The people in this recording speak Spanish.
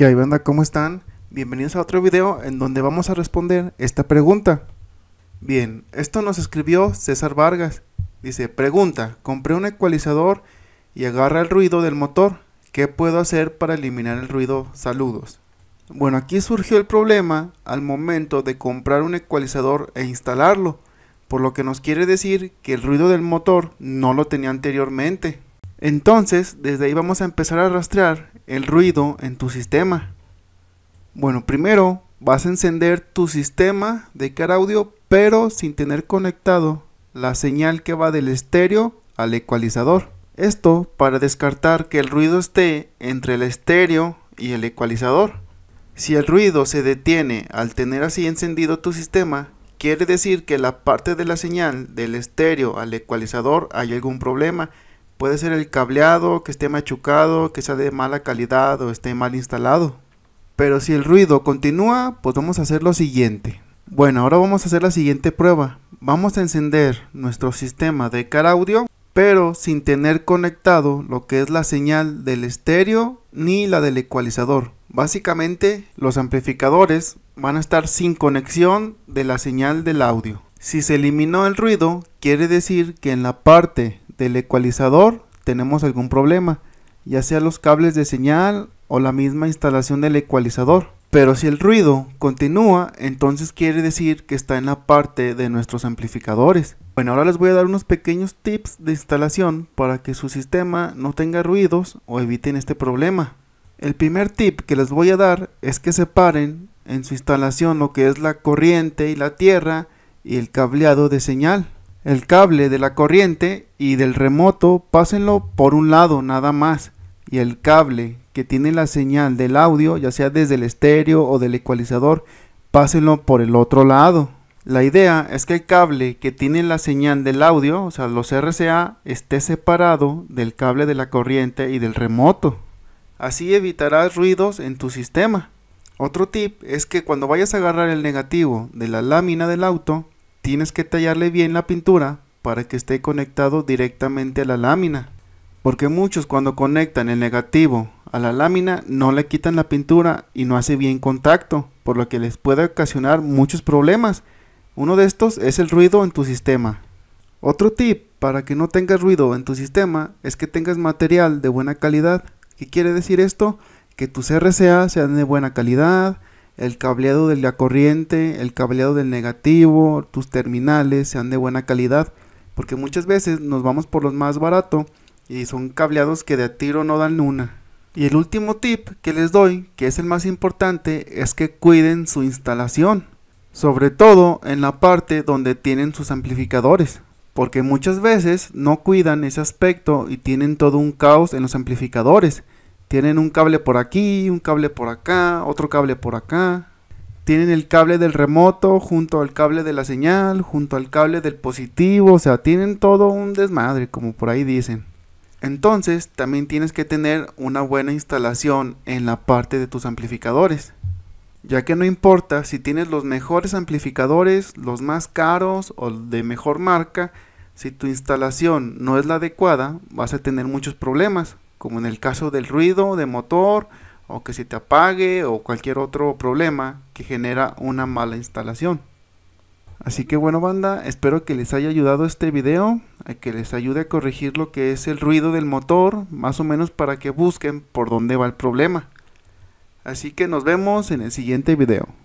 ¿Qué banda? ¿Cómo están? Bienvenidos a otro video en donde vamos a responder esta pregunta. Bien, esto nos escribió César Vargas. Dice, pregunta, compré un ecualizador y agarra el ruido del motor. ¿Qué puedo hacer para eliminar el ruido? Saludos. Bueno, aquí surgió el problema al momento de comprar un ecualizador e instalarlo, por lo que nos quiere decir que el ruido del motor no lo tenía anteriormente. Entonces, desde ahí vamos a empezar a rastrear el ruido en tu sistema. Bueno, primero vas a encender tu sistema de car audio, pero sin tener conectado la señal que va del estéreo al ecualizador. Esto para descartar que el ruido esté entre el estéreo y el ecualizador. Si el ruido se detiene al tener así encendido tu sistema, quiere decir que la parte de la señal del estéreo al ecualizador hay algún problema Puede ser el cableado, que esté machucado, que sea de mala calidad o esté mal instalado. Pero si el ruido continúa, pues vamos a hacer lo siguiente. Bueno, ahora vamos a hacer la siguiente prueba. Vamos a encender nuestro sistema de car audio, pero sin tener conectado lo que es la señal del estéreo ni la del ecualizador. Básicamente, los amplificadores van a estar sin conexión de la señal del audio. Si se eliminó el ruido, quiere decir que en la parte del ecualizador tenemos algún problema, ya sea los cables de señal o la misma instalación del ecualizador. Pero si el ruido continúa, entonces quiere decir que está en la parte de nuestros amplificadores. Bueno, ahora les voy a dar unos pequeños tips de instalación para que su sistema no tenga ruidos o eviten este problema. El primer tip que les voy a dar es que separen en su instalación lo que es la corriente y la tierra y el cableado de señal. El cable de la corriente y del remoto pásenlo por un lado nada más y el cable que tiene la señal del audio, ya sea desde el estéreo o del ecualizador, pásenlo por el otro lado. La idea es que el cable que tiene la señal del audio, o sea, los RCA, esté separado del cable de la corriente y del remoto. Así evitarás ruidos en tu sistema. Otro tip es que cuando vayas a agarrar el negativo de la lámina del auto, tienes que tallarle bien la pintura para que esté conectado directamente a la lámina. Porque muchos cuando conectan el negativo a la lámina no le quitan la pintura y no hace bien contacto, por lo que les puede ocasionar muchos problemas. Uno de estos es el ruido en tu sistema. Otro tip para que no tengas ruido en tu sistema es que tengas material de buena calidad. ¿Qué quiere decir esto? Que tus RCA sean de buena calidad, el cableado de la corriente, el cableado del negativo, tus terminales sean de buena calidad, porque muchas veces nos vamos por los más barato y son cableados que de a tiro no dan una. Y el último tip que les doy, que es el más importante, es que cuiden su instalación, sobre todo en la parte donde tienen sus amplificadores, porque muchas veces no cuidan ese aspecto y tienen todo un caos en los amplificadores. Tienen un cable por aquí, un cable por acá, otro cable por acá. Tienen el cable del remoto junto al cable de la señal, junto al cable del positivo, o sea, tienen todo un desmadre, como por ahí dicen. Entonces, también tienes que tener una buena instalación en la parte de tus amplificadores ya que no importa si tienes los mejores amplificadores, los más caros o de mejor marca, si tu instalación no es la adecuada, vas a tener muchos problemas como en el caso del ruido de motor o que se te apague o cualquier otro problema que genera una mala instalación. Así que bueno banda, espero que les haya ayudado este video, que les ayude a corregir lo que es el ruido del motor, más o menos para que busquen por dónde va el problema. Así que nos vemos en el siguiente video.